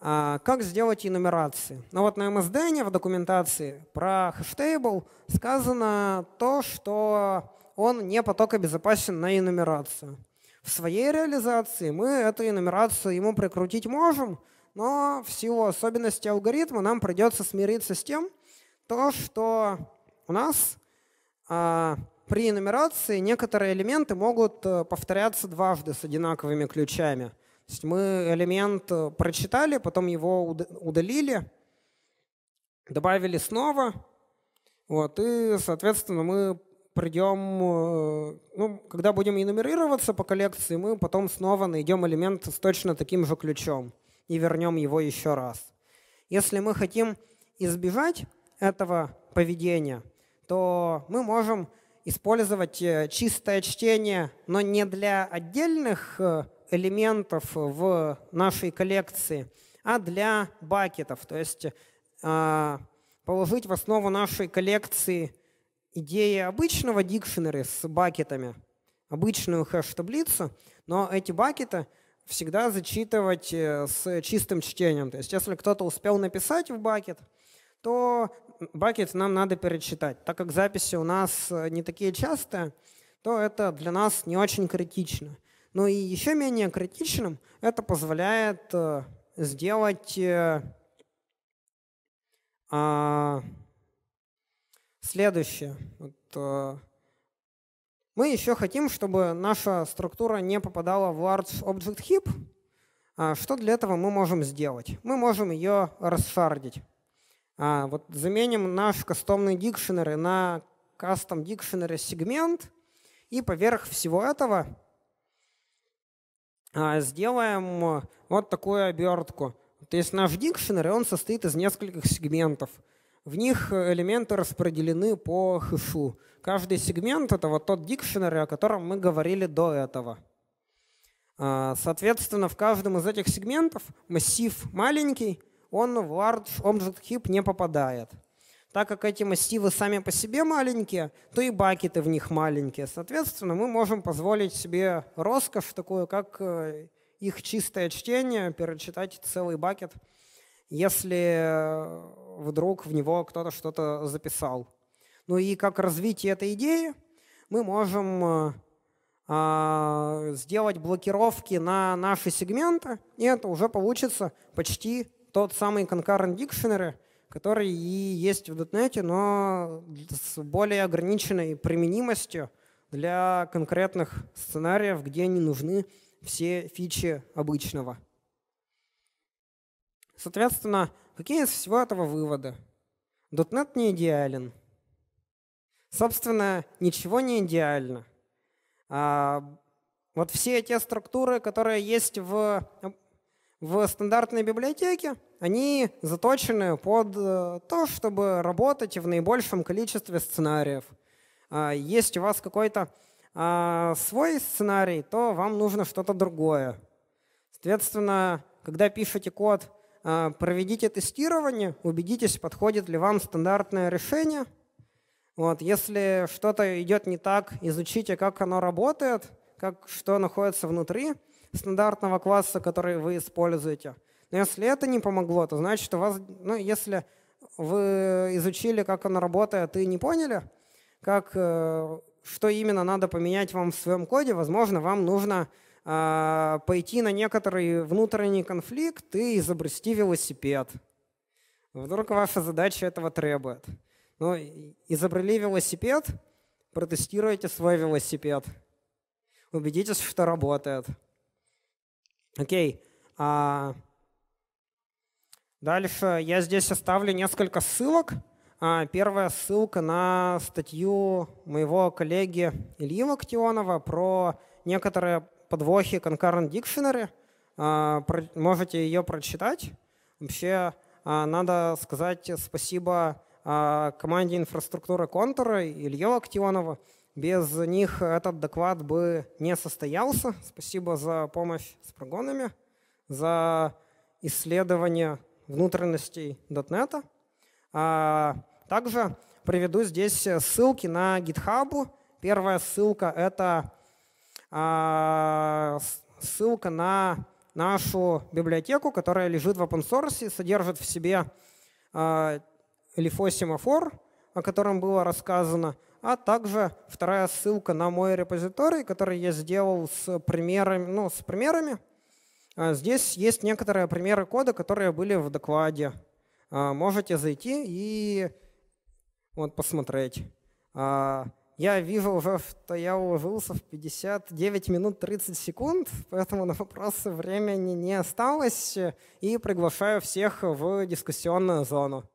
А, как сделать enумерации? Ну вот на MSDN в документации про хэштейбл сказано то, что он не потокобезопасен на инумерацию. В своей реализации мы эту инумерацию ему прикрутить можем, но в силу особенностей алгоритма нам придется смириться с тем, то, что у нас а, при нумерации некоторые элементы могут э, повторяться дважды с одинаковыми ключами. То есть мы элемент э, прочитали, потом его удалили, добавили снова, вот, и, соответственно, мы придем, э, ну, когда будем нумерироваться по коллекции, мы потом снова найдем элемент с точно таким же ключом и вернем его еще раз. Если мы хотим избежать этого поведения, то мы можем использовать э, чистое чтение, но не для отдельных э, элементов в нашей коллекции, а для бакетов. То есть положить в основу нашей коллекции – идея обычного дикшенери с бакетами, обычную хэш-таблицу, но эти бакеты всегда зачитывать э, с чистым чтением. То есть если кто-то успел написать в бакет, то бакет нам надо перечитать. Так как записи у нас э, не такие частые, то это для нас не очень критично. Но ну и еще менее критичным это позволяет э, сделать а, Следующее. Вот, э, мы еще хотим, чтобы наша структура не попадала в Large Object Heap. А, что для этого мы можем сделать? Мы можем ее расшардить. А, вот заменим наш кастомный дикшенеры на кастом дикшенеры сегмент и поверх всего этого а, сделаем вот такую обертку. То есть наш дикшенер, он состоит из нескольких сегментов – в них э, элементы распределены по хэшу. Каждый сегмент — это вот тот дикшенер, о котором мы говорили до этого. А, соответственно, в каждом из этих сегментов массив маленький, он в large object heap не попадает. Так как эти массивы сами по себе маленькие, то и бакеты в них маленькие. Соответственно, мы можем позволить себе роскошь такую, как э, их чистое чтение, перечитать целый бакет, если э, вдруг в него кто-то что-то записал. Ну и как развитие этой идеи мы можем э, а, сделать блокировки на наши сегменты, и это уже получится почти тот самый concurrent dictionary, который и есть в .NET, но с более ограниченной применимостью для конкретных сценариев, где не нужны все фичи обычного. Соответственно, Какие из всего этого выводы? Дотнет не идеален. Собственно, ничего не идеально. А вот все те структуры, которые есть в, в стандартной библиотеке, они заточены под э, то, чтобы работать в наибольшем количестве сценариев. А есть у вас какой-то а, свой сценарий, то вам нужно что-то другое. Соответственно, когда пишете код а, проведите тестирование, убедитесь, подходит ли вам стандартное решение. Вот, если что-то идет не так, изучите, как оно работает, как, что находится внутри стандартного класса, который вы используете. Но если это не помогло, то значит что вас, ну, если вы изучили, как оно работает, и не поняли, как, э, что именно надо поменять вам в своем коде, возможно, вам нужно а, пойти на некоторый внутренний конфликт и изобрести велосипед. Вдруг ваша задача этого требует. Но изобрели велосипед, протестируйте свой велосипед. Убедитесь, что работает. Окей. А... Дальше я здесь оставлю несколько ссылок. А, первая ссылка на статью моего коллеги Ильи Локтионова про некоторые подвохи concurrent dictionary. А, можете ее прочитать. Вообще а, надо сказать спасибо а, команде инфраструктуры контура Илью Актионова. Без них этот доклад бы не состоялся. Спасибо за помощь с прогонами, за исследование внутренностей .NET. Также приведу здесь ссылки на GitHub. Первая ссылка — это а, ссылка на нашу библиотеку, которая лежит в open source и содержит в себе LIFO а, семафор, о котором было рассказано, а также вторая ссылка на мой репозиторий, который я сделал с примерами. Ну, с примерами. А, здесь есть некоторые примеры кода, которые были в докладе. Можете зайти и вот посмотреть. Я вижу уже, что я уложился в 59 минут 30 секунд, поэтому на вопросы времени не осталось, и приглашаю всех в дискуссионную зону.